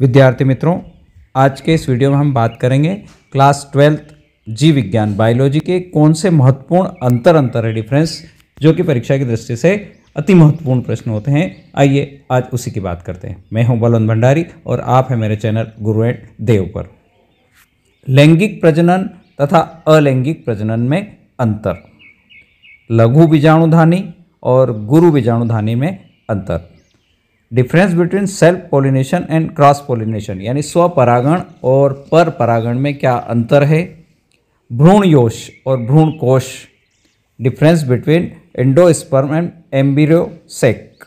विद्यार्थी मित्रों आज के इस वीडियो में हम बात करेंगे क्लास ट्वेल्थ जीव विज्ञान बायोलॉजी के कौन से महत्वपूर्ण अंतर अंतर है डिफरेंस जो कि परीक्षा की दृष्टि से अति महत्वपूर्ण प्रश्न होते हैं आइए आज उसी की बात करते हैं मैं हूं बलवंत भंडारी और आप हैं मेरे चैनल गुरु एंड देव पर लैंगिक प्रजनन तथा अलैंगिक प्रजनन में अंतर लघु बीजाणुधानी और गुरु बीजाणुधानी में अंतर difference between self pollination and cross pollination यानी स्व परागण और पर परागण में क्या अंतर है भ्रूण योश और भ्रूण कोश difference between endosperm and embryo sac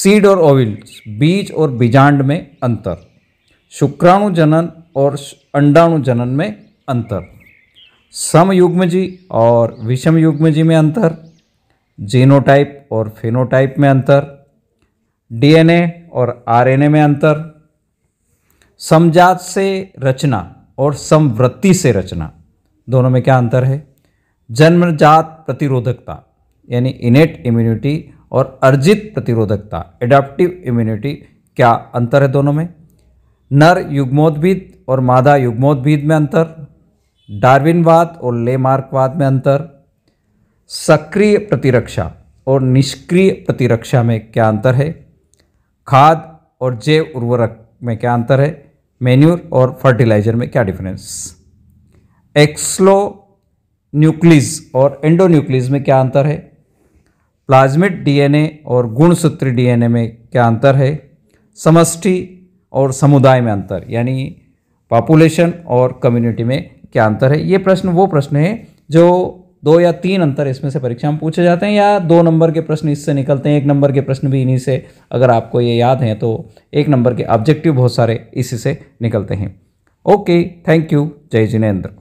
seed और ओविल्स बीज और बीजांड में अंतर शुक्राणु जनन और अंडाणु जनन में अंतर सम जी और विषम जी में अंतर जीनोटाइप और फेनोटाइप में अंतर डीएनए और आरएनए में अंतर समजात से रचना और समवृत्ति से रचना दोनों में क्या अंतर है जन्मजात प्रतिरोधकता यानी इनेट इम्यूनिटी और अर्जित प्रतिरोधकता एडाप्टिव इम्यूनिटी क्या अंतर है दोनों में नर युग्मोद्भिद और मादा युग्मोद्भिद में अंतर डार्विनवाद और लेमार्कवाद में अंतर सक्रिय प्रतिरक्षा और निष्क्रिय प्रतिरक्षा में क्या अंतर है खाद और जैव उर्वरक में क्या अंतर है मेन्यूर और फर्टिलाइजर में क्या डिफरेंस एक्सलो न्यूक्लिज और एंडोन्यूक्लिज में क्या अंतर है प्लाज्मिक डीएनए और गुणसूत्री डीएनए में क्या अंतर है समष्टि और समुदाय में अंतर यानी पॉपुलेशन और कम्युनिटी में क्या अंतर है ये प्रश्न वो प्रश्न है जो दो या तीन अंतर इसमें से परीक्षा में पूछे जाते हैं या दो नंबर के प्रश्न इससे निकलते हैं एक नंबर के प्रश्न भी इन्हीं से अगर आपको ये याद हैं तो एक नंबर के ऑब्जेक्टिव बहुत सारे इसी से निकलते हैं ओके थैंक यू जय जिनेन्द्र